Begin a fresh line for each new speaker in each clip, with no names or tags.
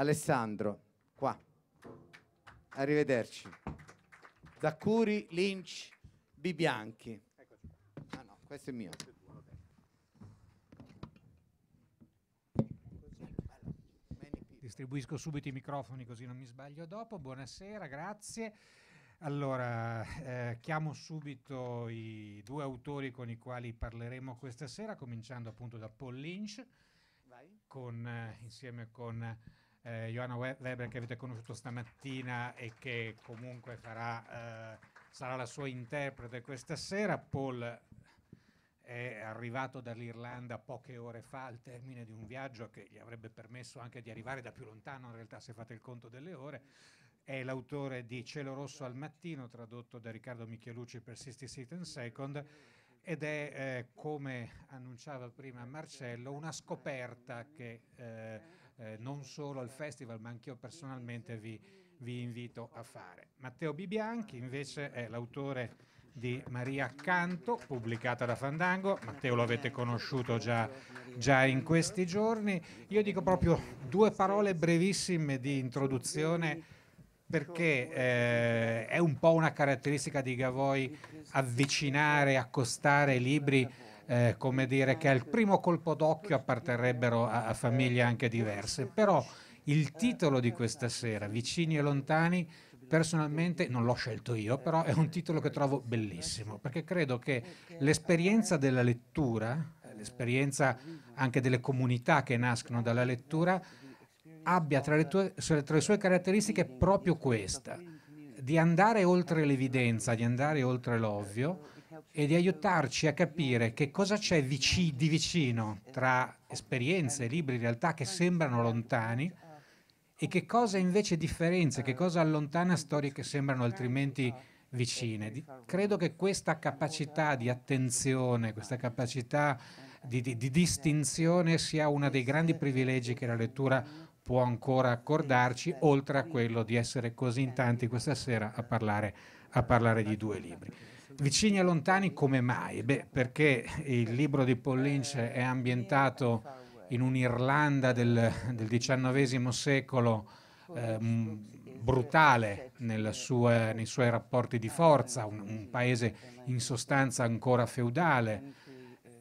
Alessandro, qua. Arrivederci.
Zaccuri, Lynch, Bibianchi. Ah no, questo è mio. Distribuisco subito i microfoni così non mi sbaglio dopo. Buonasera, grazie. Allora, eh, chiamo subito i due autori con i quali parleremo questa sera, cominciando appunto da Paul Lynch, con, eh, insieme con eh, Johanna Weber che avete conosciuto stamattina e che comunque farà, eh, sarà la sua interprete questa sera. Paul è arrivato dall'Irlanda poche ore fa al termine di un viaggio che gli avrebbe permesso anche di arrivare da più lontano, in realtà se fate il conto delle ore. È l'autore di Cielo Rosso al mattino, tradotto da Riccardo Michelucci per 60 and Second ed è, eh, come annunciava prima Marcello, una scoperta che eh, eh, non solo al festival ma anch'io personalmente vi, vi, invito a fare. Matteo Bibianchi invece è l'autore di Maria Canto, pubblicata da Fandango, Matteo lo avete conosciuto già, già in questi giorni. Io dico proprio due parole brevissime di introduzione perché eh, è un po' una caratteristica di Gavoi avvicinare, accostare libri eh, come dire, che al primo colpo d'occhio apparterrebbero a, a famiglie anche diverse. Però il titolo di questa sera, Vicini e Lontani, personalmente non l'ho scelto io, però è un titolo che trovo bellissimo, perché credo che l'esperienza della lettura, l'esperienza anche delle comunità che nascono dalla lettura, abbia tra le, tue, tra le sue caratteristiche proprio questa, di andare oltre l'evidenza, di andare oltre l'ovvio, e di aiutarci a capire che cosa c'è di vicino tra esperienze, libri, realtà che sembrano lontani e che cosa invece differenzia, che cosa allontana storie che sembrano altrimenti vicine. credo che questa capacità di attenzione, questa capacità di, di, di distinzione sia uno dei grandi privilegi che la lettura può ancora accordarci, oltre a quello di essere così in tanti questa sera a parlare, a parlare di due libri. Vicini e lontani come mai? Beh, perché il libro di Paul Lynch è ambientato in un'Irlanda del, del XIX secolo eh, brutale sua, nei suoi rapporti di forza, un, un paese in sostanza ancora feudale,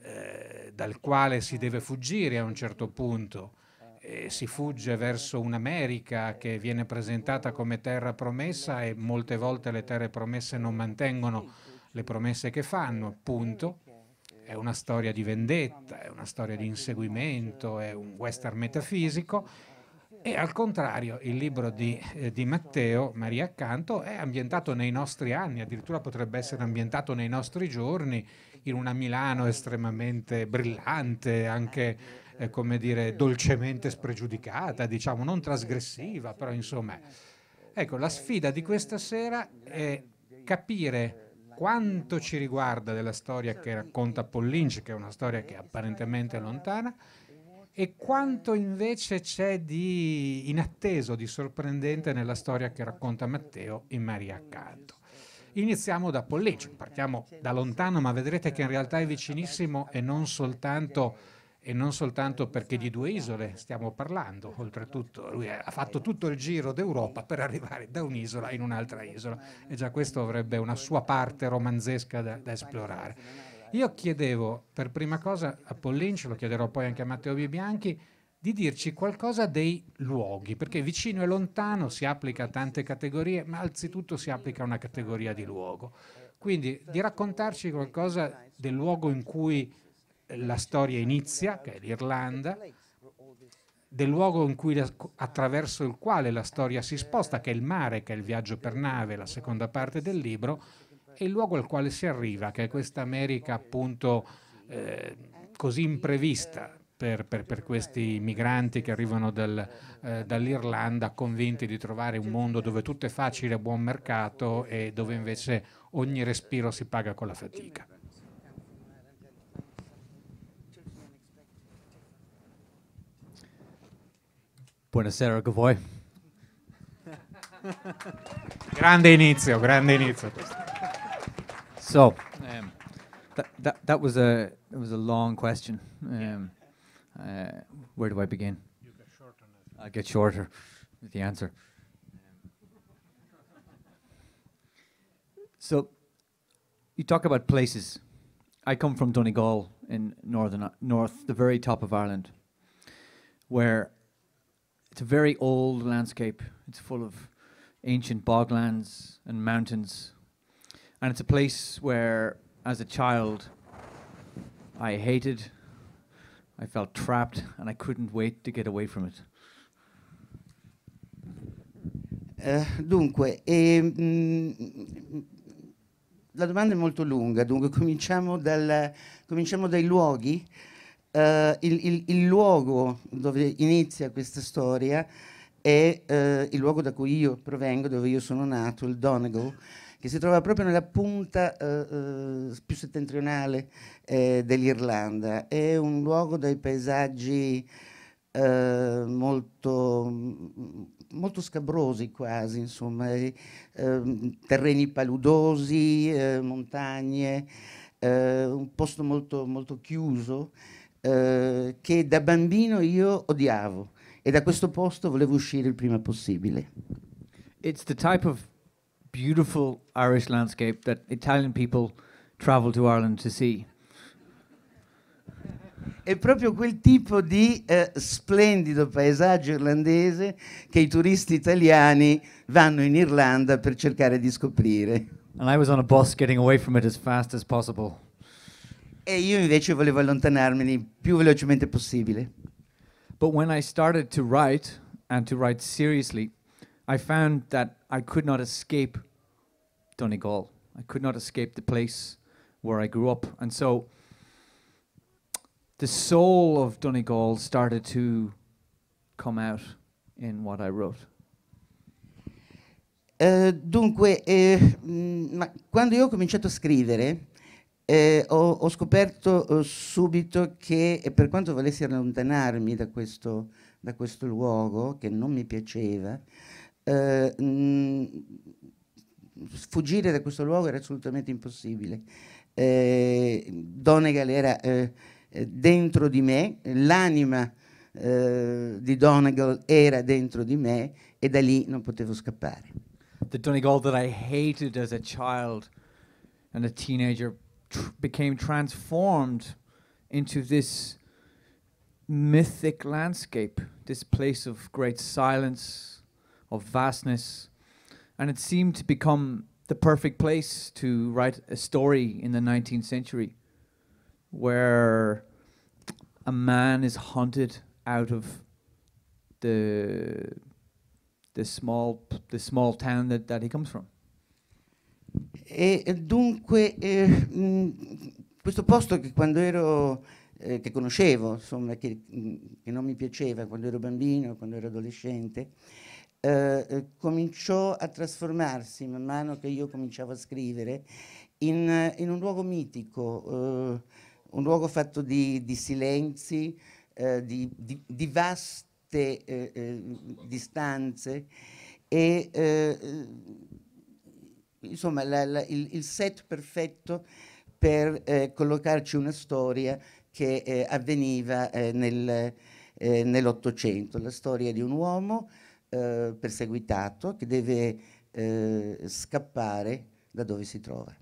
eh, dal quale si deve fuggire a un certo punto. E si fugge verso un'America che viene presentata come terra promessa e molte volte le terre promesse non mantengono le promesse che fanno, appunto. È una storia di vendetta, è una storia di inseguimento, è un western metafisico. E al contrario, il libro di, eh, di, Matteo, Maria accanto, è ambientato nei nostri anni, addirittura potrebbe essere ambientato nei nostri giorni, in una Milano estremamente brillante, anche eh, come dire dolcemente spregiudicata, diciamo non trasgressiva, però insomma. Ecco, la sfida di questa sera è capire quanto ci riguarda della storia che racconta Paul Lynch, che è una storia che è apparentemente è lontana, e quanto invece c'è di inatteso, di sorprendente nella storia che racconta Matteo in Maria accanto. Iniziamo da Paul Lynch, partiamo da lontano, ma vedrete che in realtà è vicinissimo e non soltanto e non soltanto perché di due isole stiamo parlando, oltretutto lui ha fatto tutto il giro d'Europa per arrivare da un'isola in un'altra isola e già questo avrebbe una sua parte romanzesca da, da esplorare. Io chiedevo per prima cosa a Paul Lynch, lo chiederò poi anche a Matteo Bibianchi, di dirci qualcosa dei luoghi, perché vicino e lontano si applica a tante categorie, ma anzitutto si applica a una categoria di luogo. Quindi di raccontarci qualcosa del luogo in cui la storia inizia, che è l'Irlanda, del luogo la, attraverso il quale la storia si sposta, che è il mare, che è il viaggio per nave, la seconda parte del libro, e il luogo al quale si arriva, che è questa America appunto eh, così imprevista per, per, per, questi migranti che arrivano dal, eh, dall'Irlanda convinti di trovare un mondo dove tutto è facile, a buon mercato e dove invece ogni respiro si paga con la fatica.
Buonasera, Gavoy. grande inizio, grande inizio. So, um, that, that, that was a it was a long question. Um, uh, where do I begin? You get shorter. Now. I get shorter with the answer. So, you talk about places. I come from Donegal in northern north, the very top of Ireland, where it's a very old landscape. It's full of ancient boglands and mountains. And it's a place where, as a child, I hated, I felt trapped, and I couldn't wait to get away from it.
Uh, dunque, e, ehm, la domanda è molto lunga, dunque cominciamo, dal, cominciamo dai luoghi. Eh, il, il, il, luogo dove inizia questa storia è eh, il luogo da cui io provengo, dove io sono nato, il Donegal, che si trova proprio nella punta eh, più settentrionale dell'Irlanda. È un luogo dai paesaggi eh, molto, molto, scabrosi quasi, insomma, eh, terreni paludosi, montagne, un posto molto, molto chiuso eh, che da bambino io odiavo e da questo posto volevo uscire il prima possibile.
It's the type of beautiful Irish landscape that Italian people travel to Ireland to see.
È proprio quel tipo di eh, splendido paesaggio irlandese che i turisti italiani vanno in Irlanda per cercare di scoprire.
And I was on a bus getting away from it as fast as possible. E io invece volevo allontanarmene più velocemente possibile. But when I started to write and to write seriously, I found that I could not escape Donegal. I could not escape the place where I grew up. And so the soul of Donegal started to come out in what I wrote. Uh, dunque, eh, mh, mm,
quando io ho cominciato a scrivere, eh, ho, ho, scoperto eh, subito che eh, per quanto volessi allontanarmi da questo, da questo luogo che non mi piaceva, eh, mm, fuggire da questo luogo era assolutamente impossibile. Eh, Donegal era dentro di me, l'anima di Donegal era dentro di me e da lì non potevo scappare.
The Donegal that I hated as a child and a teenager tr became transformed into this mythic landscape, this place of great silence, of vastness. And it seemed to become the perfect place to write a story in the 19th century where a man is hunted out of the the small the small town that, that he comes from.
E dunque eh, mh, mm, questo posto che quando ero, eh, che conoscevo, insomma, che, mh, mm, che, non mi piaceva quando ero bambino, quando ero adolescente, eh, eh, cominciò a trasformarsi man mano che io cominciavo a scrivere in, eh, in un luogo mitico, eh, un luogo fatto di, di silenzi, di, di, di, vaste distanze e insomma, la, la, il, il, set perfetto per eh, collocarci una storia che eh, avveniva eh, nel, eh, nell'Ottocento, la storia di un uomo eh, perseguitato che deve scappare da dove
si trova.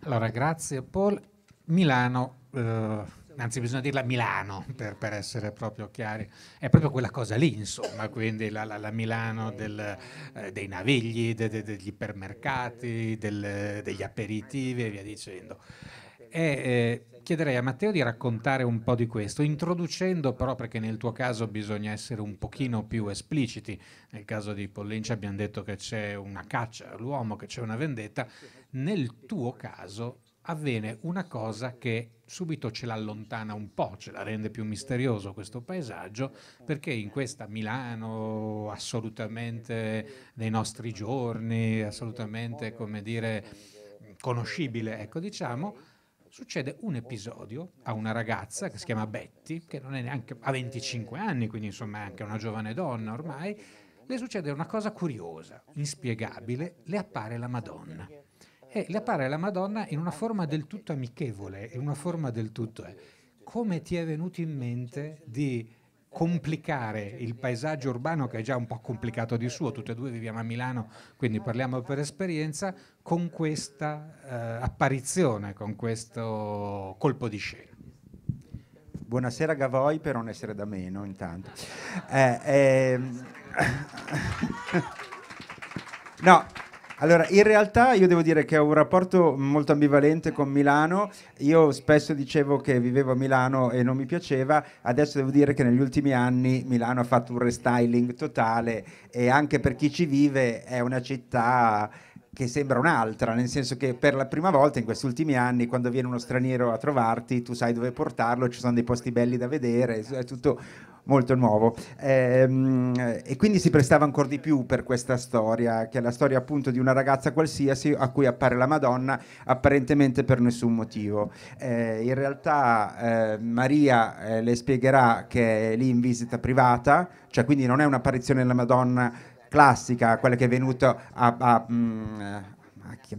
Allora, grazie Paul. Milano, anzi bisogna dirla Milano per, per, essere proprio chiari, è proprio quella cosa lì insomma, quindi la, la, la Milano del, eh, dei navigli, de, de, degli ipermercati, del, degli aperitivi e via dicendo. E, eh, chiederei a Matteo di raccontare un po' di questo, introducendo però, perché nel tuo caso bisogna essere un pochino più espliciti, nel caso di Pollincia abbiamo detto che c'è una caccia all'uomo, che c'è una vendetta, nel tuo caso avviene una cosa che subito ce l'allontana un po', ce la rende più misterioso questo paesaggio, perché in questa Milano assolutamente dei nostri giorni, assolutamente, come dire, conoscibile, ecco diciamo, succede un episodio a una ragazza che si chiama Betty, che non è neanche ha 25 anni, quindi insomma è anche una giovane donna ormai, le succede una cosa curiosa, inspiegabile, le appare la Madonna e le appare la Madonna in una forma del tutto amichevole, in una forma del tutto... Eh. Come ti è venuto in mente di complicare il paesaggio urbano che è già un po' complicato di suo, tutti e due viviamo a Milano, quindi parliamo per esperienza, con questa eh, apparizione, con questo colpo di scena.
Buonasera Gavoi per non essere da meno intanto. Eh, eh... no, allora, in realtà io devo dire che ho un rapporto molto ambivalente con Milano. Io spesso dicevo che vivevo a Milano e non mi piaceva, adesso devo dire che negli ultimi anni Milano ha fatto un restyling totale e anche per chi ci vive è una città che sembra un'altra, nel senso che per la prima volta in questi ultimi anni, quando viene uno straniero a trovarti, tu sai dove portarlo, ci sono dei posti belli da vedere, è tutto molto nuovo. E, ehm, e quindi si prestava ancora di più per questa storia, che è la storia appunto di una ragazza qualsiasi a cui appare la Madonna apparentemente per nessun motivo. Eh, in realtà eh, Maria eh, le spiegherà che è lì in visita privata, cioè quindi non è un'apparizione della Madonna classica, quella che è venuta a, a, mm,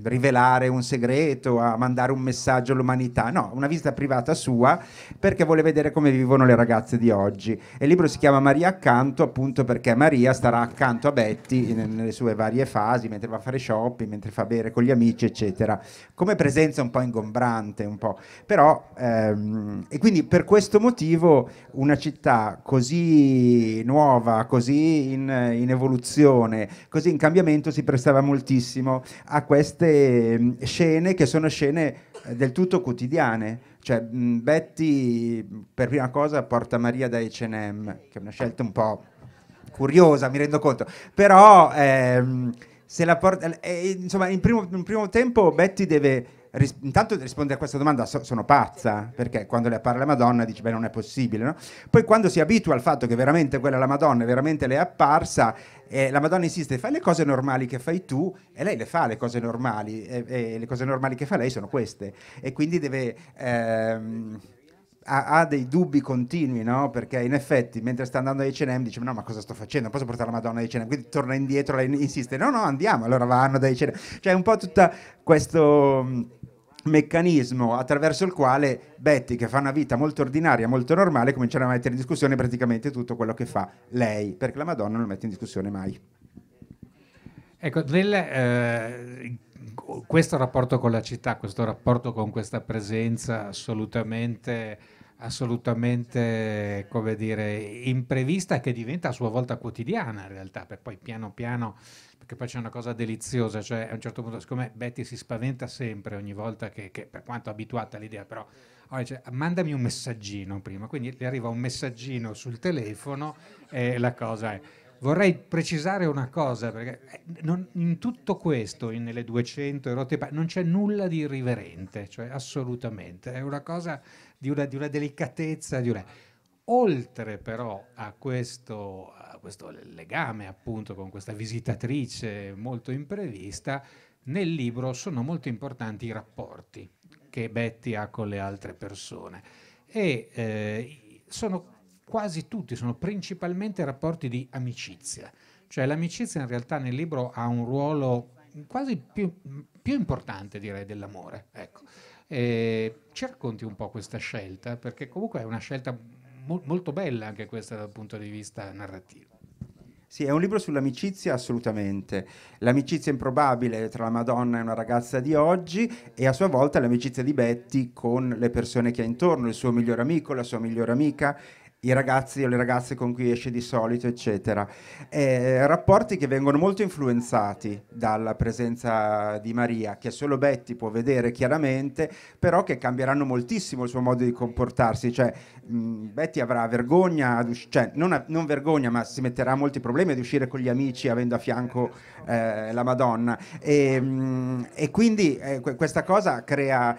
rivelare un segreto, a mandare un messaggio all'umanità, no, una visita privata sua perché vuole vedere come vivono le ragazze di oggi. E il libro si chiama Maria accanto appunto perché Maria starà accanto a Betty nelle sue varie fasi, mentre va a fare shopping, mentre fa bere con gli amici, eccetera. Come presenza un po' ingombrante, un po'. Però, ehm, e quindi per questo motivo una città così nuova, così in, in evoluzione, così in cambiamento si prestava moltissimo a questa queste scene che sono scene eh, del tutto quotidiane. Cioè, Betty per prima cosa porta Maria da H&M, che è una scelta un po' curiosa, mi rendo conto, però ehm, se la porta... Eh, insomma, in primo, in primo tempo Betty deve ris- intanto rispondere a questa domanda so- sono pazza, perché quando le appare la Madonna dice beh non è possibile, no? Poi quando si abitua al fatto che veramente quella è la Madonna, veramente le è apparsa, eh, la Madonna insiste, fai le cose normali che fai tu e lei le fa le cose normali e, e le cose normali che fa lei sono queste e quindi deve... Ehm, ha, dei dubbi continui, no? Perché in effetti, mentre sta andando ai CNM, dice: No, ma cosa sto facendo? Non posso portare la Madonna ai CNM. Quindi torna indietro, lei insiste: No, no, andiamo. Allora vanno dai CNM. Cioè, un po' tutto questo meccanismo attraverso il quale Betty, che fa una vita molto ordinaria, molto normale, comincerà a mettere in discussione praticamente tutto quello che fa lei, perché la Madonna non lo mette in discussione mai.
Ecco, nel, eh, questo rapporto con la città, questo rapporto con questa presenza assolutamente, assolutamente come dire, imprevista che diventa a sua volta quotidiana in realtà, per poi piano piano perché poi c'è una cosa deliziosa, cioè a un certo punto, siccome Betty si spaventa sempre ogni volta che, che per quanto abituata all'idea, però allora oh, dice, mandami un messaggino prima, quindi le arriva un messaggino sul telefono e la cosa è... Vorrei precisare una cosa, perché eh, non, in tutto questo, in, nelle 200 erote, non c'è nulla di irriverente, cioè assolutamente, è una cosa di una, di una delicatezza, di una Oltre però a questo, a questo legame appunto con questa visitatrice molto imprevista, nel libro sono molto importanti i rapporti che Betty ha con le altre persone e eh, sono quasi tutti, sono principalmente rapporti di amicizia, cioè l'amicizia in realtà nel libro ha un ruolo quasi più, più importante direi dell'amore. Ecco. E ci racconti un po' questa scelta perché comunque è una scelta mo- molto bella anche questa dal punto di vista narrativo.
Sì, è un libro sull'amicizia assolutamente. L'amicizia improbabile tra la Madonna e una ragazza di oggi e a sua volta l'amicizia di Betty con le persone che ha intorno, il suo migliore amico, la sua migliore amica i ragazzi o le ragazze con cui esce di solito, eccetera. Eh, rapporti che vengono molto influenzati dalla presenza di Maria, che solo Betty può vedere chiaramente, però che cambieranno moltissimo il suo modo di comportarsi. Cioè, mh, Betty avrà vergogna, cioè, non, a, non, vergogna, ma si metterà molti problemi ad uscire con gli amici avendo a fianco eh, la Madonna. E, mh, e quindi eh, questa cosa crea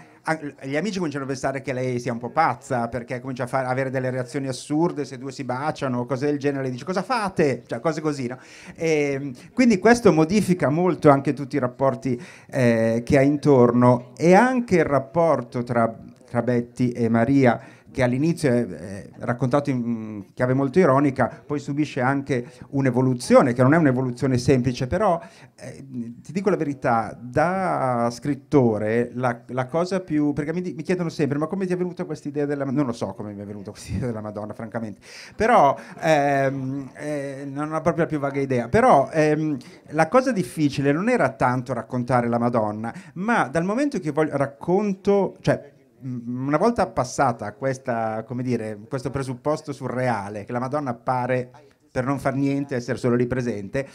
gli amici cominciano a pensare che lei sia un po' pazza perché comincia a far, avere delle reazioni assurde se due si baciano, cose del genere, dice cosa fate? Cioè cose così, no? E, ehm, quindi questo modifica molto anche tutti i rapporti eh, che ha intorno e anche il rapporto tra, tra Betty e Maria che all'inizio è, raccontato in chiave molto ironica, poi subisce anche un'evoluzione, che non è un'evoluzione semplice, però eh, ti dico la verità, da scrittore la, la cosa più... perché mi, mi, chiedono sempre, ma come ti è venuta questa idea della... Madonna? non lo so come mi è venuta questa idea della Madonna, francamente, però ehm, eh, non ho proprio la più vaga idea, però ehm, la cosa difficile non era tanto raccontare la Madonna, ma dal momento che voglio, racconto, cioè una volta passata questa, dire, questo presupposto surreale, che la Madonna appare per non far niente, essere solo lì presente,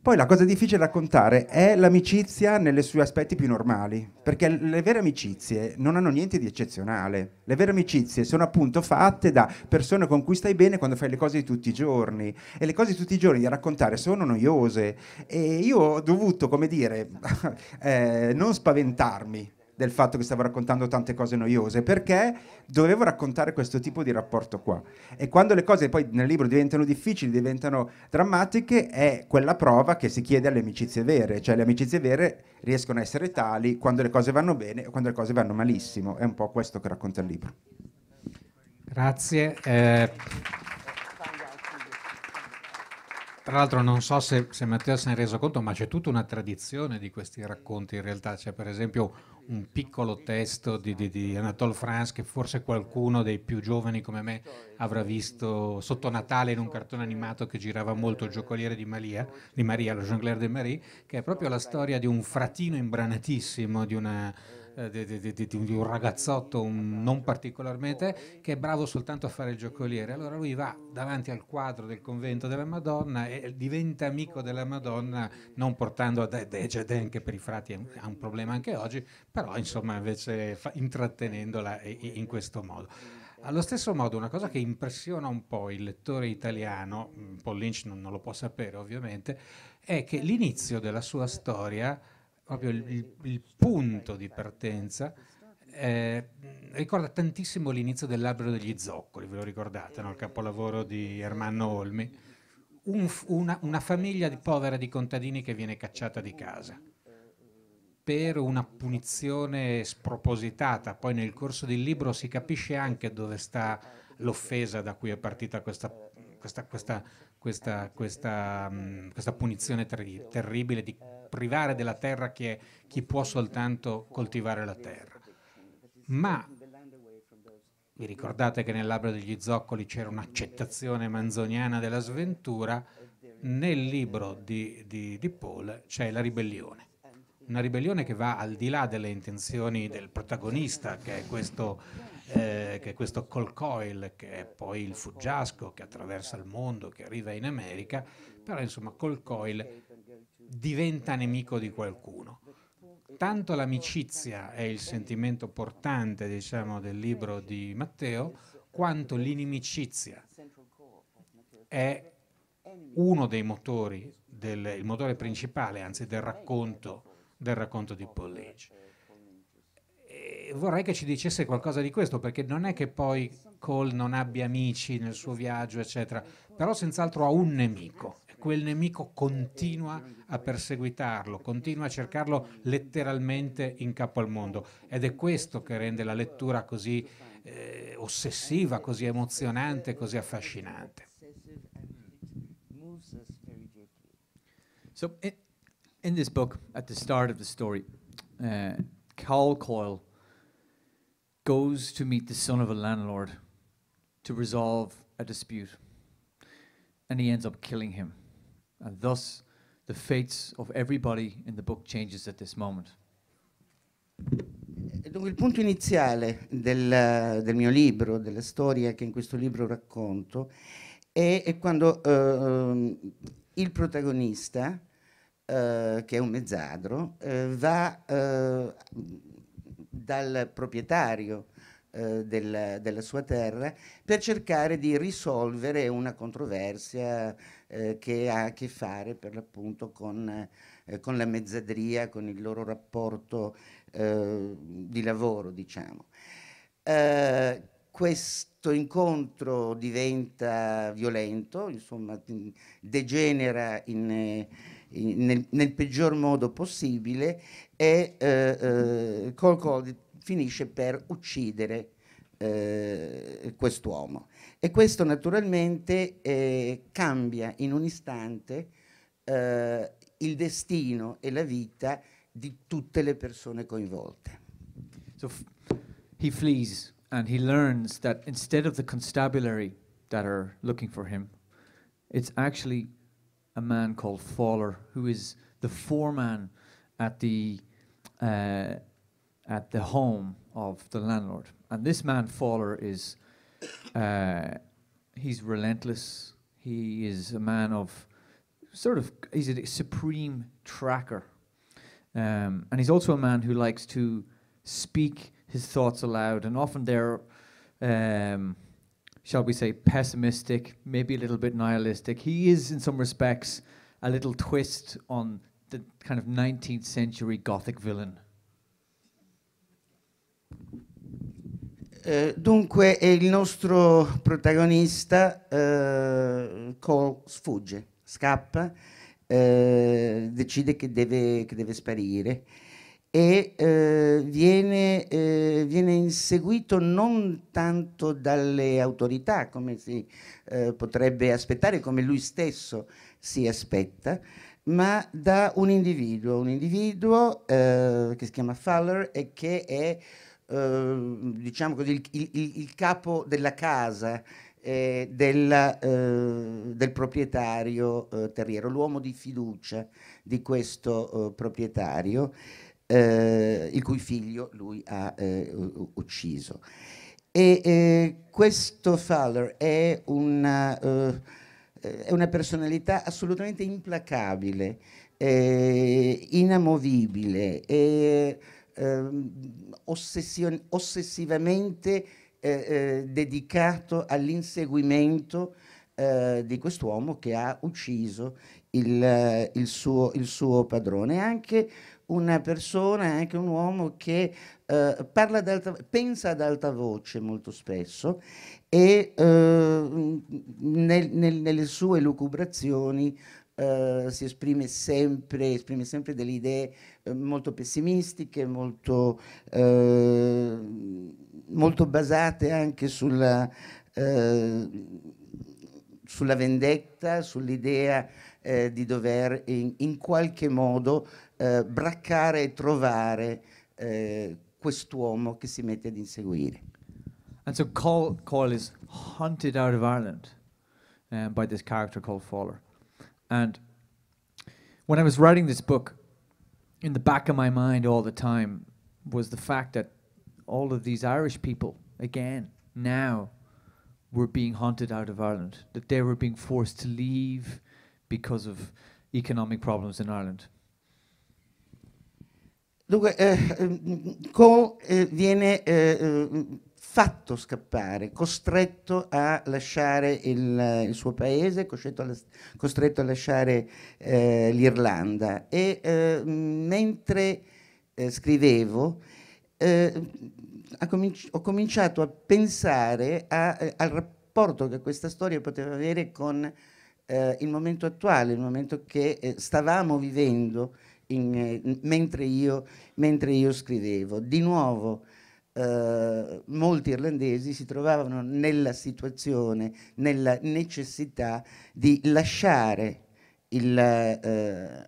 poi la cosa difficile da raccontare è l'amicizia nelle sue aspetti più normali, perché le vere amicizie non hanno niente di eccezionale. Le vere amicizie sono appunto fatte da persone con cui stai bene quando fai le cose di tutti i giorni e le cose di tutti i giorni da raccontare sono noiose e io ho dovuto, come dire, eh, non spaventarmi del fatto che stavo raccontando tante cose noiose, perché dovevo raccontare questo tipo di rapporto qua. E quando le cose poi nel libro diventano difficili, diventano drammatiche, è quella prova che si chiede alle amicizie vere, cioè le amicizie vere riescono a essere tali quando le cose vanno bene o quando le cose vanno malissimo. È un po' questo che racconta il libro.
Grazie. Eh... Tra l'altro non so se, se Matteo se ne è reso conto, ma c'è tutta una tradizione di questi racconti in realtà. C'è cioè, per esempio un piccolo testo di, di, di Anatole France che forse qualcuno dei più giovani come me avrà visto sotto Natale in un cartone animato che girava molto il giocoliere di, Maria, di Maria lo jongleur de Marie, che è proprio la storia di un fratino imbranatissimo, di una eh, di, di, di, di, un ragazzotto un, non particolarmente che è bravo soltanto a fare il giocoliere. Allora lui va davanti al quadro del convento della Madonna e diventa amico della Madonna non portando ad Egeden cioè, che per i frati ha un problema anche oggi, però insomma invece fa, intrattenendola in questo modo. Allo stesso modo, una cosa che impressiona un po' il lettore italiano, mm, Paul Lynch non, non lo può sapere ovviamente, è che l'inizio della sua storia proprio il, il punto di partenza, eh, ricorda tantissimo l'inizio dell'albero degli zoccoli, ve lo ricordate, no? il capolavoro di Ermanno Olmi, Un, una, una, famiglia di povera di contadini che viene cacciata di casa per una punizione spropositata, poi nel corso del libro si capisce anche dove sta l'offesa da cui è partita questa, questa, questa questa, questa, mm, questa punizione terri- terribile di privare della terra chi, è, chi può soltanto coltivare la terra. Ma vi ricordate che nel labbro degli zoccoli c'era un'accettazione manzoniana della sventura? Nel libro di, di, di Paul c'è la ribellione una ribellione che va al di là delle intenzioni del protagonista, che è questo eh, che questo Colcoil, che è poi il fuggiasco che attraversa il mondo, che arriva in America, però insomma Colcoil diventa nemico di qualcuno. Tanto l'amicizia è il sentimento portante diciamo, del libro di Matteo, quanto l'inimicizia è uno dei motori, del, il motore principale anzi del racconto, del racconto di Paul Lynch vorrei che ci dicesse qualcosa di questo, perché non è che poi Cole non abbia amici nel suo viaggio, eccetera, però senz'altro ha un nemico quel nemico continua a perseguitarlo, continua a cercarlo letteralmente in capo al mondo ed è questo che rende la lettura così eh, ossessiva, così emozionante, così affascinante.
So in, in this book, at the start of the story, uh, Carl Coyle goes to meet the son of a landlord to resolve a dispute. And he ends up killing him. And thus, the fates of everybody in the book changes at this moment.
Eh, dunque, il punto iniziale del, eh, del, mio libro, della storia che in questo libro racconto, è, è quando eh, il protagonista, eh, che è un mezzadro, eh, va eh, dal proprietario eh, della, della, sua terra per cercare di risolvere una controversia eh, che ha a che fare per l'appunto con, eh, con la mezzadria, con il loro rapporto eh, di lavoro, diciamo. Eh, questo incontro diventa violento, insomma, degenera in nel, nel, peggior modo possibile e eh, eh finisce per uccidere eh, quest'uomo. E questo naturalmente eh, cambia in un istante eh, il destino e la vita di tutte le persone coinvolte. So
he flees and he learns that instead of the constabulary that are looking for him, it's actually a man called Faller, who is the foreman at the uh, at the home of the landlord. And this man Faller is uh, he's relentless. He is a man of sort of he's a supreme tracker, um, and he's also a man who likes to speak his thoughts aloud, and often they're um, shall we say, pessimistic, maybe a little bit nihilistic. He is, in some respects, a little twist on the kind of 19th century Gothic villain.
Eh, dunque, il nostro protagonista eh, Cole sfugge, scappa, eh, decide che deve, che deve sparire e eh, viene, eh, viene, inseguito non tanto dalle autorità come si eh, potrebbe aspettare, come lui stesso si aspetta, ma da un individuo, un individuo eh, che si chiama Faller e che è eh, diciamo così, il, il, il, capo della casa eh, della, eh, del proprietario eh, terriero, l'uomo di fiducia di questo eh, proprietario eh, il cui figlio lui ha eh, ucciso. E eh, questo Fowler è una, eh, è una personalità assolutamente implacabile, eh, inamovibile, e, ehm, ossessivamente eh, dedicato all'inseguimento di quest'uomo che ha ucciso il, il, suo, il suo padrone. Anche una persona, anche un uomo che eh, parla ad alta, pensa ad alta voce molto spesso e eh, nel, nel, nelle sue lucubrazioni Uh, si esprime sempre, esprime sempre delle idee uh, molto pessimistiche, molto, uh, molto basate anche sulla, sulla vendetta, sull'idea di dover in, in, qualche modo eh, braccare e trovare eh, quest'uomo che si mette ad inseguire.
And so Col, is hunted out of Ireland um, by this character called Fowler. And when I was writing this book, in the back of my mind all the time was the fact that all of these Irish people, again, now, were being hunted out of Ireland, that they were being forced to leave because of economic problems in Ireland.
Dunque, eh, Co eh, viene eh, fatto scappare, costretto a lasciare il, il suo paese, costretto a, costretto a lasciare eh, l'Irlanda. E eh, mentre eh, scrivevo, cominci ho cominciato a pensare a, al rapporto che questa storia poteva avere con il momento attuale, il momento che stavamo vivendo in, eh, mentre, io, mentre, io, scrivevo. Di nuovo, eh, molti irlandesi si trovavano nella situazione, nella necessità di lasciare il, eh,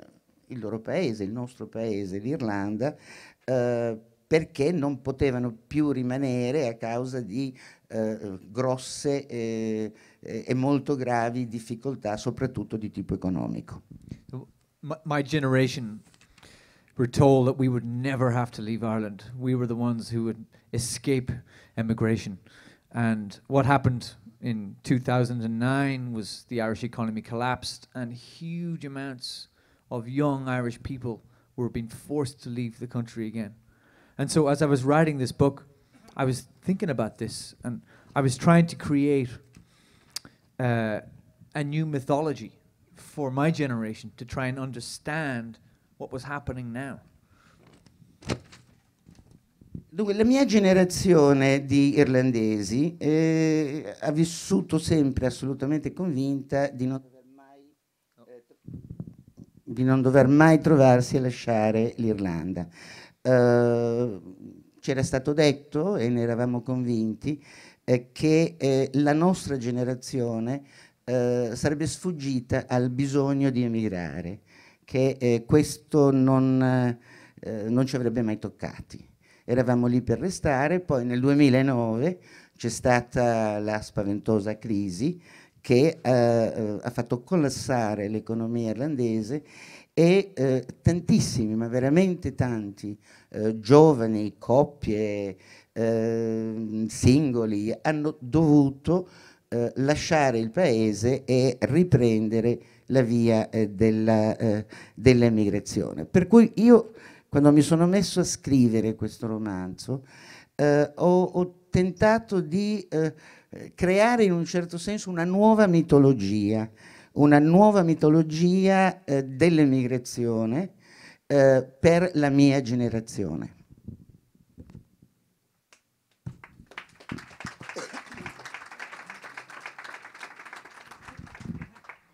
il loro paese, il nostro paese, l'Irlanda, eh, perché non potevano più rimanere a causa di eh, grosse eh, e molto gravi difficoltà, soprattutto di tipo economico.
My, my generation were told that we would never have to leave Ireland. We were the ones who would escape emigration. And what happened in 2009 was the Irish economy collapsed, and huge amounts of young Irish people were being forced to leave the country again. And so, as I was writing this book, I was thinking about this, and I was trying to create uh, a new mythology for my generation to try and understand what was happening now.
Dunque, la mia generazione di irlandesi eh, ha vissuto sempre assolutamente convinta di non, mai, eh, di non dover mai, trovarsi a lasciare l'Irlanda. Eh, c'era stato detto, e ne eravamo convinti, eh, che eh, la nostra generazione eh, sarebbe sfuggita al bisogno di emigrare che eh, questo non, eh, non, ci avrebbe mai toccati. Eravamo lì per restare, poi nel 2009 c'è stata la spaventosa crisi che eh, eh, ha fatto collassare l'economia irlandese e eh, tantissimi, ma veramente tanti, eh, giovani, coppie, eh, singoli hanno dovuto eh, lasciare il paese e riprendere la via eh, della, eh, dell'emigrazione. Per cui io, quando mi sono messo a scrivere questo romanzo, eh, ho, ho, tentato di eh, creare in un certo senso una nuova mitologia, una nuova mitologia eh, dell'emigrazione eh, per la mia generazione.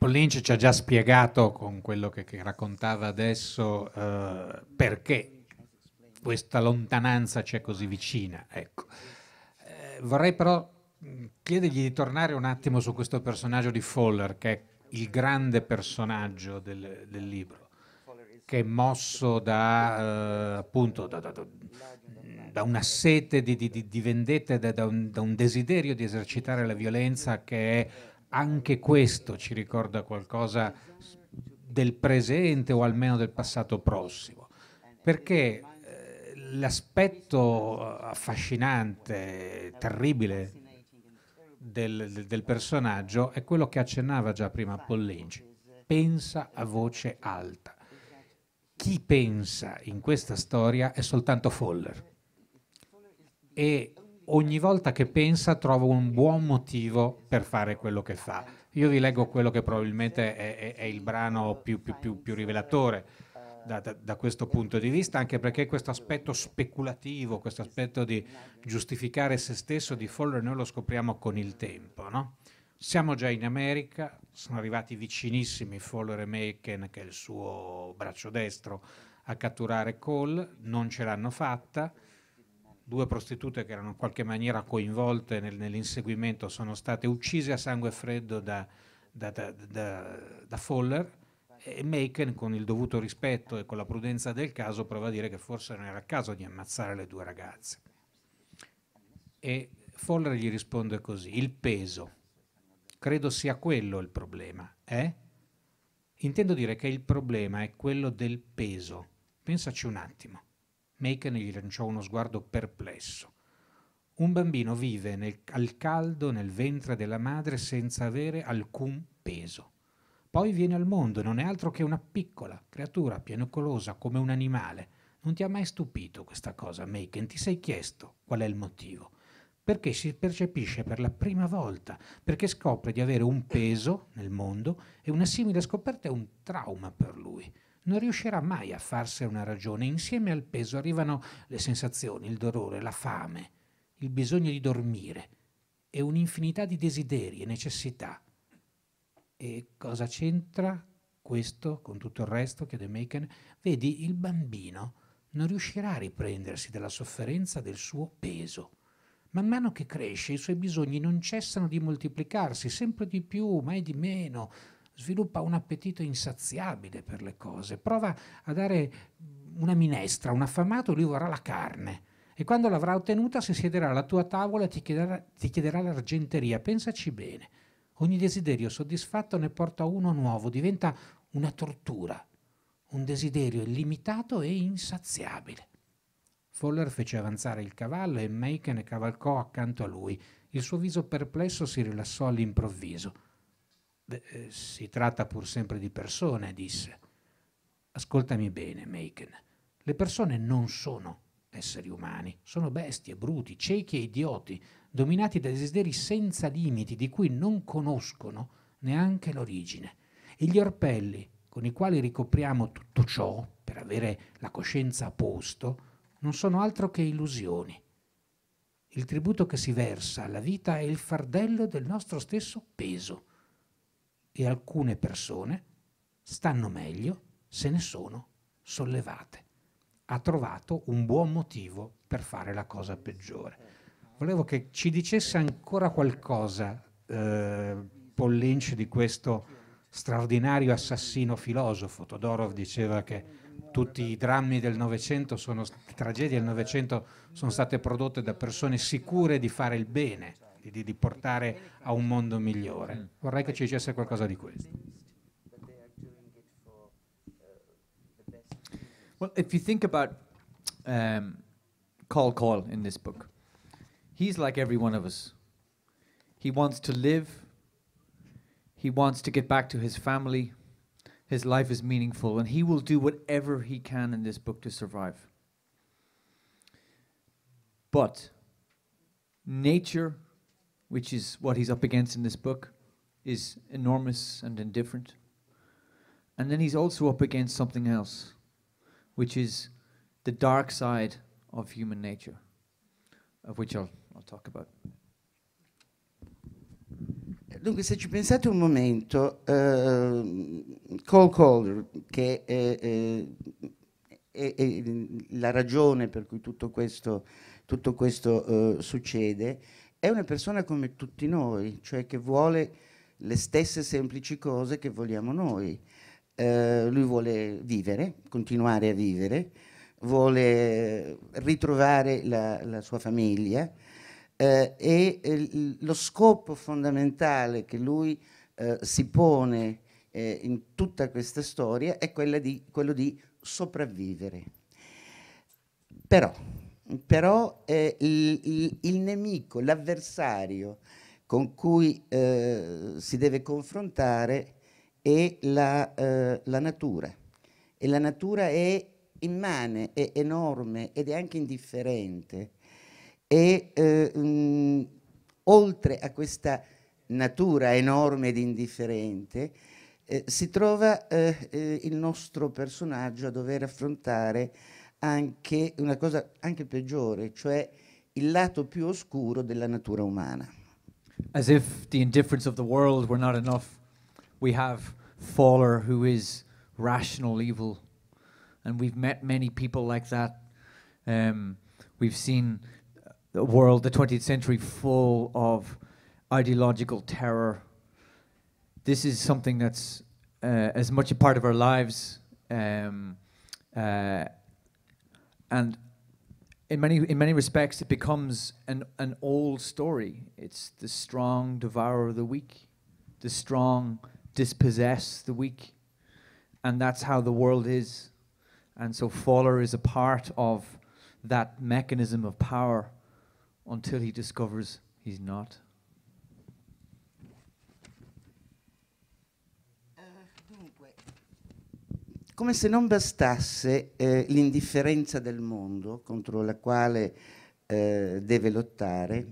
Paul Lynch ci ha già spiegato con quello che, che raccontava adesso eh, perché questa lontananza c'è così vicina. Ecco. Eh, vorrei però mm, chiedergli di tornare un attimo su questo personaggio di Fowler, che è il grande personaggio del, del libro che è mosso da, eh, appunto, da, da, da, una sete di, di, di vendetta, da un, da un desiderio di esercitare la violenza che è anche questo ci ricorda qualcosa del presente o almeno del passato prossimo, perché eh, l'aspetto affascinante, terribile del, del, personaggio è quello che accennava già prima Polleggi, pensa a voce alta. Chi pensa in questa storia è soltanto Foller e ogni volta che pensa trova un buon motivo per fare quello che fa. Io vi leggo quello che probabilmente è, è, è il brano più, più, più, più rivelatore da, da, da, questo punto di vista, anche perché questo aspetto speculativo, questo aspetto di giustificare se stesso, di Foller, noi lo scopriamo con il tempo. No? Siamo già in America, sono arrivati vicinissimi Foller e Macon, che è il suo braccio destro, a catturare Cole, non ce l'hanno fatta due prostitute che erano in qualche maniera coinvolte nel, nell'inseguimento sono state uccise a sangue freddo da, da, da, da Foller e Maken con il dovuto rispetto e con la prudenza del caso prova a dire che forse non era il caso di ammazzare le due ragazze. E Foller gli risponde così, il peso, credo sia quello il problema, eh? Intendo dire che il problema è quello del peso, pensaci un attimo. Maken gli lanciò uno sguardo perplesso. Un bambino vive nel, al caldo nel ventre della madre senza avere alcun peso. Poi viene al mondo, non è altro che una piccola creatura pianocolosa come un animale. Non ti ha mai stupito questa cosa, Maken? Ti sei chiesto qual è il motivo? Perché si percepisce per la prima volta, perché scopre di avere un peso nel mondo e una simile scoperta è un trauma per lui non riuscirà mai a farsi una ragione. Insieme al peso arrivano le sensazioni, il dolore, la fame, il bisogno di dormire e un'infinità di desideri e necessità. E cosa c'entra questo con tutto il resto? chiede Maken. Vedi, il bambino non riuscirà a riprendersi dalla sofferenza del suo peso. Man mano che cresce i suoi bisogni non cessano di moltiplicarsi, sempre di più, mai di meno, sviluppa un appetito insaziabile per le cose, prova a dare una minestra, un affamato lui vorrà la carne e quando l'avrà ottenuta si siederà alla tua tavola e ti chiederà, ti chiederà l'argenteria, pensaci bene. Ogni desiderio soddisfatto ne porta uno nuovo, diventa una tortura, un desiderio illimitato e insaziabile. Foller fece avanzare il cavallo e Macon cavalcò accanto a lui. Il suo viso perplesso si rilassò all'improvviso. Beh, eh, si tratta pur sempre di persone, disse. Ascoltami bene, Maken. Le persone non sono esseri umani, sono bestie, bruti, ciechi e idioti, dominati da desideri senza limiti di cui non conoscono neanche l'origine. E gli orpelli con i quali ricopriamo tutto ciò per avere la coscienza a posto non sono altro che illusioni. Il tributo che si versa alla vita è il fardello del nostro stesso peso e alcune persone stanno meglio, se ne sono sollevate. Ha trovato un buon motivo per fare la cosa peggiore. Volevo che ci dicesse ancora qualcosa eh, Paul Lynch di questo straordinario assassino filosofo. Todorov diceva che tutti i drammi del Novecento, le tragedie del Novecento sono state prodotte da persone sicure di fare il bene di, di, di portare a un mondo migliore. Mm. Vorrei che ci dicesse qualcosa di
questo. Well, if you think about um, Carl Coyle in this book, he's like every one of us. He wants to live, he wants to get back to his family, his life is meaningful, and he will do whatever he can in this book to survive. But nature which is what he's up against in this book, is enormous and indifferent. And then he's also up against something else, which is the dark side of human nature, of which I'll, I'll talk about. Dunque, se ci pensate un momento,
uh, Cole Calder, che è, è, è, la ragione per cui tutto questo, tutto questo uh, succede, è una persona come tutti noi, cioè che vuole le stesse semplici cose che vogliamo noi. Eh, lui vuole vivere, continuare a vivere, vuole ritrovare la, la sua famiglia eh, e eh, lo scopo fondamentale che lui eh, si pone eh, in tutta questa storia è di, quello di sopravvivere. Però però eh, il, il, il, nemico, l'avversario con cui eh, si deve confrontare è la, eh, la, natura. E la natura è immane, è enorme ed è anche indifferente. E eh, mh, oltre a questa natura enorme ed indifferente, eh, si trova eh, il nostro personaggio a dover affrontare anche una cosa anche peggiore, cioè il lato più oscuro della natura umana.
As if the indifference of the world were not enough, we have Faller who is rational evil. And we've met many people like that. Um, we've seen the world, the 20th century, full of ideological terror. This is something that's uh, as much a part of our lives um, uh, and in many in many respects, it becomes an an old story. It's the strong devour the weak, the strong dispossess the weak, and that's how the world is. And so Fowler is a part of that mechanism of power until he discovers he's not.
come se non bastasse eh, l'indifferenza del mondo contro la quale eh, deve lottare,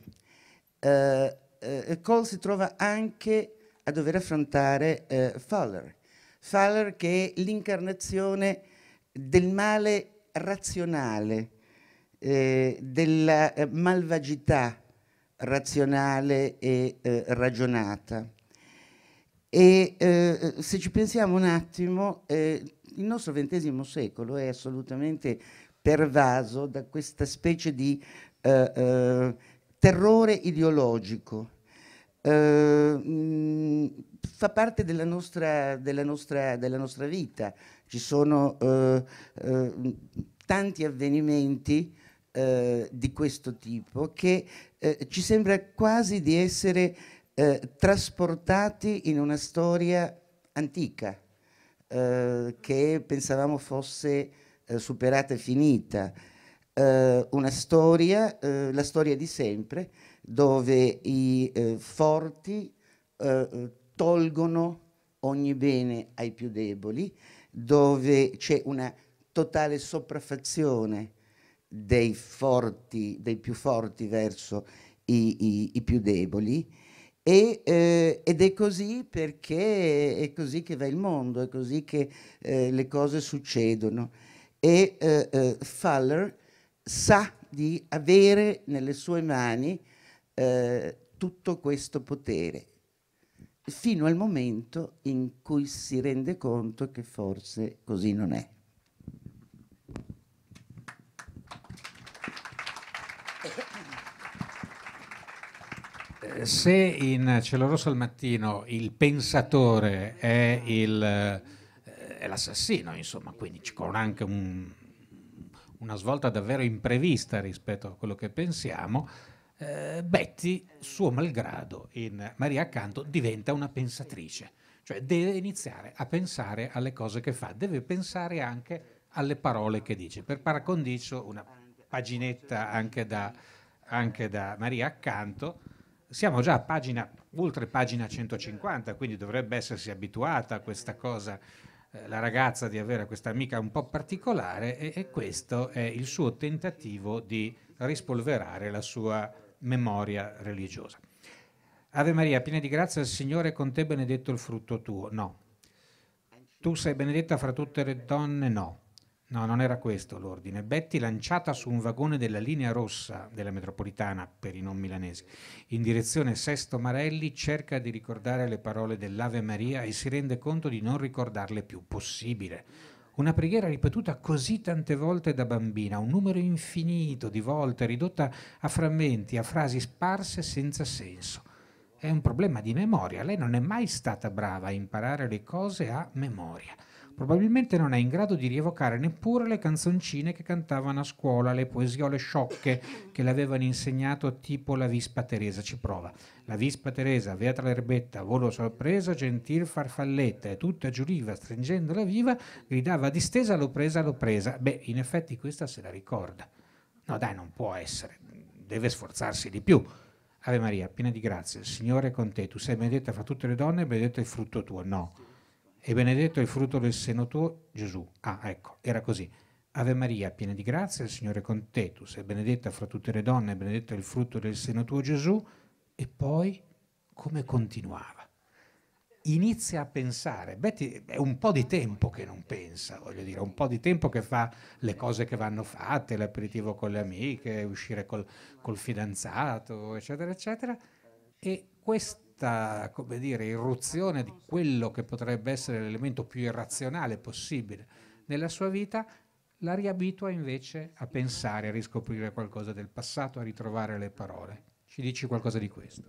eh, eh Cole si trova anche a dover affrontare eh, Fowler, Fowler che è l'incarnazione del male razionale, eh, della malvagità razionale e ragionata. E eh, se ci pensiamo un attimo, eh, il nostro XX secolo è assolutamente pervaso da questa specie di eh, eh terrore ideologico. Eh, mh, fa parte della nostra, della nostra, della nostra vita. Ci sono eh, tanti avvenimenti di questo tipo che ci sembra quasi di essere eh, trasportati in una storia antica eh, che pensavamo fosse eh, superata e finita, eh, una storia, eh, la storia di sempre, dove i eh, forti tolgono ogni bene ai più deboli, dove c'è una totale sopraffazione dei forti, dei più forti verso i, i, i più deboli e, eh, ed è così perché è così che va il mondo, è così che eh, le cose succedono. E eh, eh Faller sa di avere nelle sue mani eh, tutto questo potere, fino al momento in cui si rende conto che forse così non è.
se in Cielo Rosso al mattino il pensatore è, il, eh, è l'assassino, insomma, quindi con anche un, una svolta davvero imprevista rispetto a quello che pensiamo, eh, Betty, suo malgrado, in Maria accanto, diventa una pensatrice, cioè deve iniziare a pensare alle cose che fa, deve pensare anche alle parole che dice. Per paracondicio, una paginetta anche da, anche da Maria accanto siamo già a pagina, oltre pagina 150, quindi dovrebbe essersi abituata a questa cosa eh, la ragazza di avere questa amica un po' particolare e, e questo è il suo tentativo di rispolverare la sua memoria religiosa. Ave Maria, piena di grazia, il Signore è con te, benedetto il frutto tuo. No. Tu sei benedetta fra tutte le donne? No. No, non era questo l'ordine. Betty lanciata su un vagone della linea rossa della metropolitana, per i non milanesi, in direzione Sesto Marelli, cerca di ricordare le parole dell'Ave Maria e si rende conto di non ricordarle più possibile. Una preghiera ripetuta così tante volte da bambina, un numero infinito di volte ridotta a frammenti, a frasi sparse senza senso è un problema di memoria. Lei non è mai stata brava a imparare le cose a memoria. Probabilmente non è in grado di rievocare neppure le canzoncine che cantavano a scuola, le poesiole sciocche che le avevano insegnato, tipo La Vispa Teresa ci prova. La Vispa Teresa, via tra l'erbetta, volo sorpresa, gentil farfalletta, e tutta giuriva, stringendola viva, gridava distesa, l'ho presa, l'ho presa. Beh, in effetti questa se la ricorda. No dai, non può essere, deve sforzarsi di più. Ave Maria, piena di grazia, il Signore è con te, tu sei benedetta fra tutte le donne e benedetto il frutto tuo. No, e benedetto il frutto del seno tuo, Gesù. Ah, ecco, era così. Ave Maria, piena di grazia, il Signore è con te, tu sei benedetta fra tutte le donne e benedetto il frutto del seno tuo, Gesù. E poi come continuava? inizia a pensare. Betty è un po' di tempo che non pensa, voglio dire, un po' di tempo che fa le cose che vanno fatte, l'aperitivo con le amiche, uscire col, col fidanzato, eccetera, eccetera. E questa, come dire, irruzione di quello che potrebbe essere l'elemento più irrazionale possibile nella sua vita la riabitua invece a pensare, a riscoprire qualcosa del passato, a ritrovare le parole. Ci dici qualcosa di questo?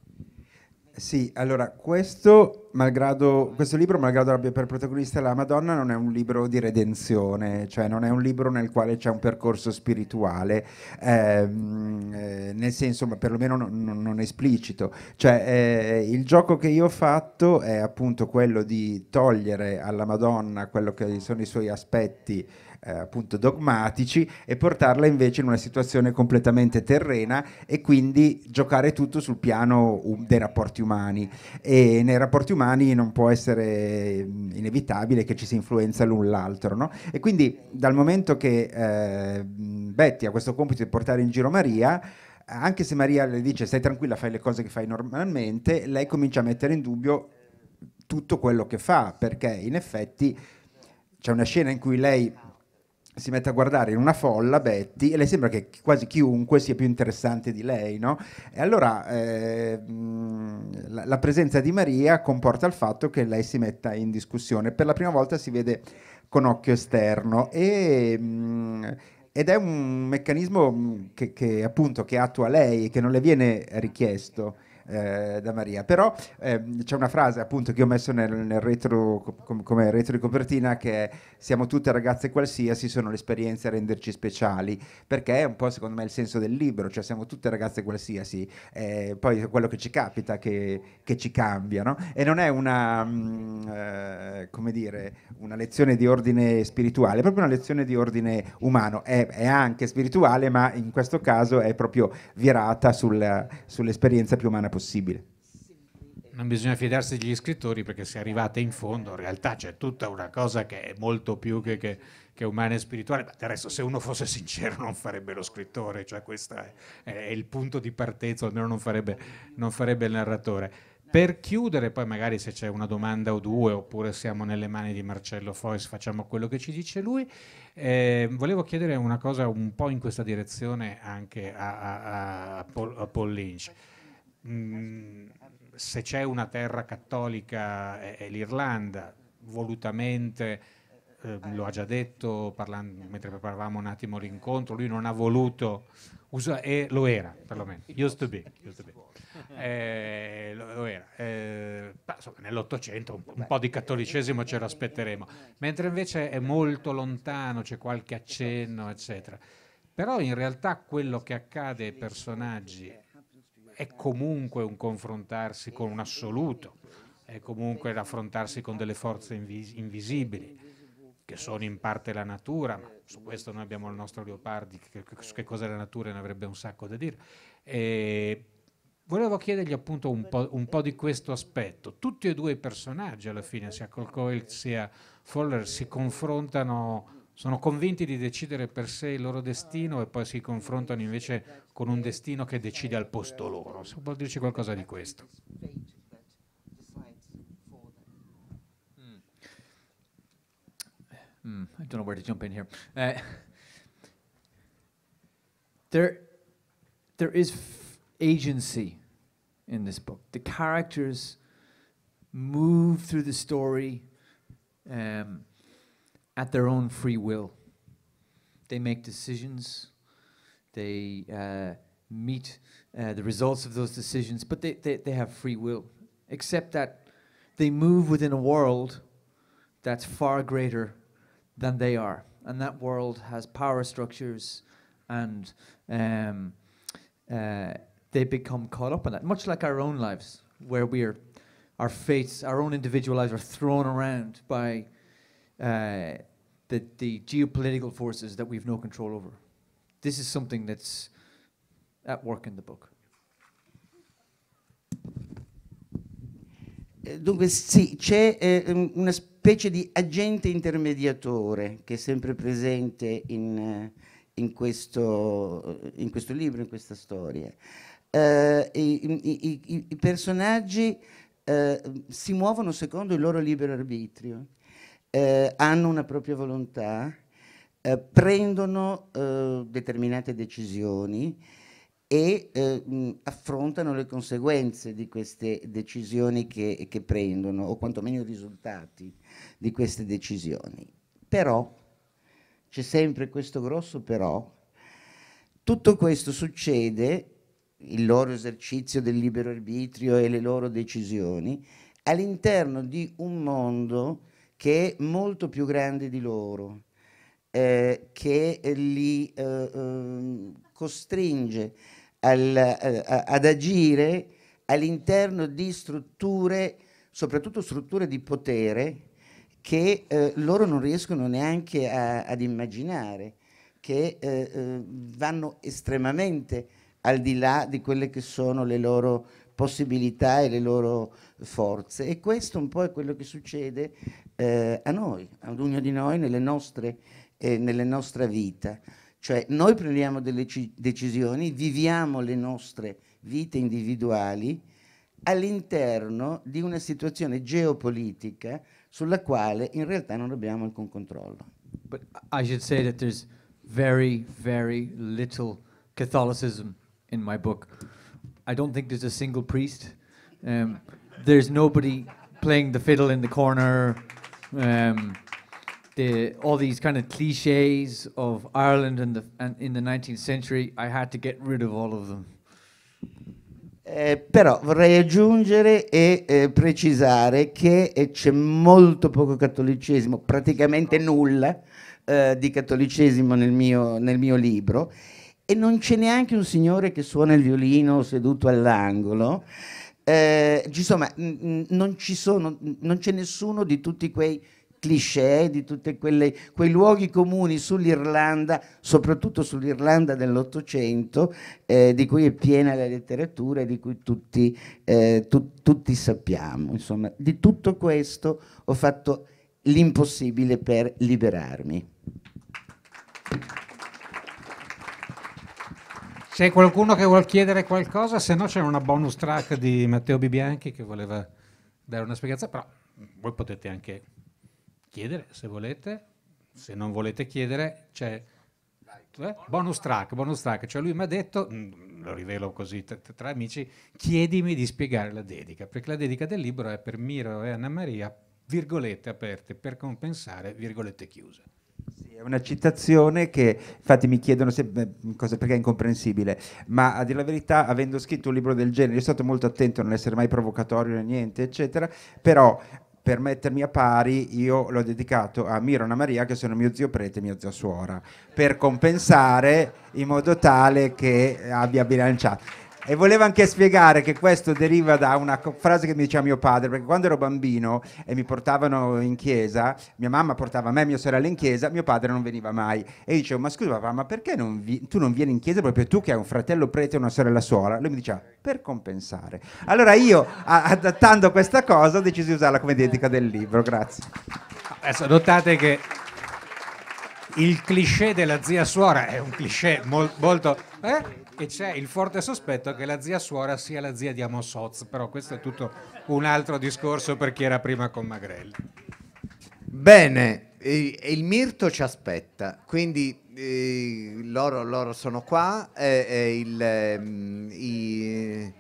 Sì, allora questo, malgrado, questo, libro, malgrado abbia per protagonista la Madonna, non è un libro di redenzione, cioè non è un libro nel quale c'è un percorso spirituale, ehm, eh, nel senso, ma perlomeno non, non, esplicito. Cioè, eh, il gioco che io ho fatto è appunto quello di togliere alla Madonna quello che sono i suoi aspetti eh, appunto dogmatici e portarla invece in una situazione completamente terrena e quindi giocare tutto sul piano um, dei rapporti umani e nei rapporti umani non può essere mm, inevitabile che ci si influenza l'un l'altro no? e quindi dal momento che eh, Betty ha questo compito di portare in giro Maria anche se Maria le dice stai tranquilla fai le cose che fai normalmente lei comincia a mettere in dubbio tutto quello che fa perché in effetti c'è una scena in cui lei si mette a guardare in una folla Betty e le sembra che quasi chiunque sia più interessante di lei, no? E allora eh, la, presenza di Maria comporta il fatto che lei si metta in discussione. Per la prima volta si vede con occhio esterno e, mh, mm, ed è un meccanismo mm, che, che appunto che attua lei e che non le viene richiesto eh, da Maria. Però ehm, c'è una frase appunto che ho messo nel, nel retro, com, come retro di copertina che è siamo tutte ragazze qualsiasi, sono le esperienze a renderci speciali, perché è un po' secondo me il senso del libro, cioè siamo tutte ragazze qualsiasi, eh, poi è quello che ci capita che, che ci cambia, no? E non è una, mh, mm, eh, come dire, una lezione di ordine spirituale, è proprio una lezione di ordine umano, è, è anche spirituale, ma in questo caso è proprio virata sul, sull'esperienza più umana possibile.
Non bisogna fidarsi degli scrittori perché se arrivate in fondo in realtà c'è tutta una cosa che è molto più che, che, che umana e spirituale, ma del resto se uno fosse sincero non farebbe lo scrittore, cioè questo è, è il punto di partenza, almeno non farebbe, non farebbe il narratore. Per chiudere, poi magari se c'è una domanda o due, oppure siamo nelle mani di Marcello Fois, facciamo quello che ci dice lui. Eh, volevo chiedere una cosa un po' in questa direzione anche a, a, a Paul, a Paul Lynch. Mm, se c'è una terra cattolica è, è l'Irlanda, volutamente, eh, lo ha già detto parlando, mentre preparavamo un attimo l'incontro, lui non ha voluto, usa, eh, lo era perlomeno, used to be, used to be. Eh, lo, lo, era. Eh, insomma, nell'Ottocento un, un po' di cattolicesimo ce lo aspetteremo, mentre invece è molto lontano, c'è qualche accenno, eccetera. Però in realtà quello che accade ai personaggi è comunque un confrontarsi con un assoluto, è comunque l'affrontarsi con delle forze invisibili che sono in parte la natura, ma su questo noi abbiamo il nostro Leopardi, che, che cosa è la natura ne avrebbe un sacco da dire. E volevo chiedergli appunto un po', un po', di questo aspetto. Tutti e due i personaggi alla fine, sia Colcoil sia Fowler, si confrontano sono convinti di decidere per sé il loro destino e poi si confrontano invece con un destino che decide al posto loro. Se può dirci qualcosa di questo.
Mm. Mm, I don't know where to jump in here. Uh, there, there is agency in this book. The characters move through the story. Um, at their own free will. They make decisions, they uh, meet uh, the results of those decisions, but they, they, they have free will, except that they move within a world that's far greater than they are. And that world has power structures and um, uh, they become caught up in that, much like our own lives, where we are, our fates, our own individual lives are thrown around by uh, the, the geopolitical forces that we've no control over. This is something that's at work in the book. Eh, dunque sì, c'è eh,
una specie di agente intermediatore che è sempre presente in, eh, in, questo, in questo, libro, in questa storia. Eh, i, i, i, personaggi eh, si muovono secondo il loro libero arbitrio eh, hanno una propria volontà, eh, prendono eh, determinate decisioni e eh, mh, affrontano le conseguenze di queste decisioni che, che prendono, o quantomeno i risultati di queste decisioni. Però, c'è sempre questo grosso però, tutto questo succede, il loro esercizio del libero arbitrio e le loro decisioni, all'interno di un mondo che è molto più grande di loro, eh, che li eh, ehm, costringe al, a, eh, ad agire all'interno di strutture, soprattutto strutture di potere, che eh, loro non riescono neanche a, ad immaginare, che eh, eh, vanno estremamente al di là di quelle che sono le loro possibilità e le loro forze. E questo un po' è quello che succede eh, a noi, ad ognuno di noi nelle nostre, eh, nella nostra vita. Cioè noi prendiamo delle decisioni, viviamo le nostre vite individuali all'interno di una situazione geopolitica sulla quale in realtà non abbiamo alcun controllo.
But I should say that there's very, very little Catholicism in my book. I don't think there's a single priest. Um, there's nobody playing the fiddle in the corner um, the, all these kind of cliches of Ireland and, the, in the 19th century, I had to get rid of all of them.
Eh, però vorrei aggiungere e eh, precisare che eh, c'è molto poco cattolicesimo, praticamente nulla eh, di cattolicesimo nel mio, nel mio, libro e non c'è neanche un signore che suona il violino seduto all'angolo. Eh, insomma, non, ci sono, non c'è nessuno di tutti quei cliché, di tutti quei luoghi comuni sull'Irlanda, soprattutto sull'Irlanda dell'Ottocento, eh, di cui è piena la letteratura e di cui tutti, eh, tu, tutti sappiamo. Insomma, di tutto questo ho fatto l'impossibile per liberarmi.
C'è qualcuno che vuol chiedere qualcosa? Se no c'è una bonus track di Matteo Bibianchi che voleva dare una spiegazione, però voi potete anche chiedere se volete. Se non volete chiedere, c'è eh? bonus track, bonus track. Cioè lui mi ha detto, mm, lo rivelo così tra, tra amici, chiedimi di spiegare la dedica, perché la dedica del libro è per Miro e Anna Maria, virgolette aperte per compensare, virgolette chiuse.
È una citazione che infatti mi chiedono sempre cosa, perché è incomprensibile, ma a dire la verità, avendo scritto un libro del genere, io sono stato molto attento a non essere mai provocatorio né niente, eccetera, però per mettermi a pari io l'ho dedicato a Mirona Maria che sono mio zio prete e mia zia suora, per compensare in modo tale che abbia bilanciato. E volevo anche spiegare che questo deriva da una co- frase che mi diceva mio padre, perché quando ero bambino e mi portavano in chiesa, mia mamma portava me e mia sorella in chiesa, mio padre non veniva mai. E io dicevo, ma scusa papà, ma perché non vi- tu non vieni in chiesa proprio tu che hai un fratello prete e una sorella sola? Lui mi diceva, per compensare. Allora io, a- adattando questa cosa, ho deciso di usarla come dedica del libro, grazie.
Adesso notate che il cliché della zia suora è un cliché mol- molto... Eh? e c'è il forte sospetto che la zia suora sia la zia di Amos però questo è tutto un altro discorso per chi era prima con Magrelli.
Bene, eh, il Mirto ci aspetta, quindi eh, loro, loro, sono qua, ehm, eh, il, i,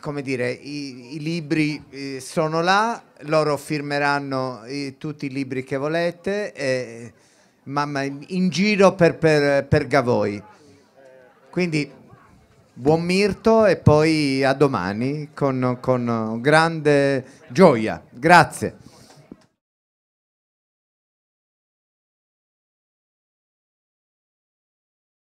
come dire, i, i libri eh, sono là, loro firmeranno eh, tutti i libri che volete, ma, ma in giro per, per, per Gavoi. Quindi buon mirto e poi a domani con, con eh, grande gioia. Grazie.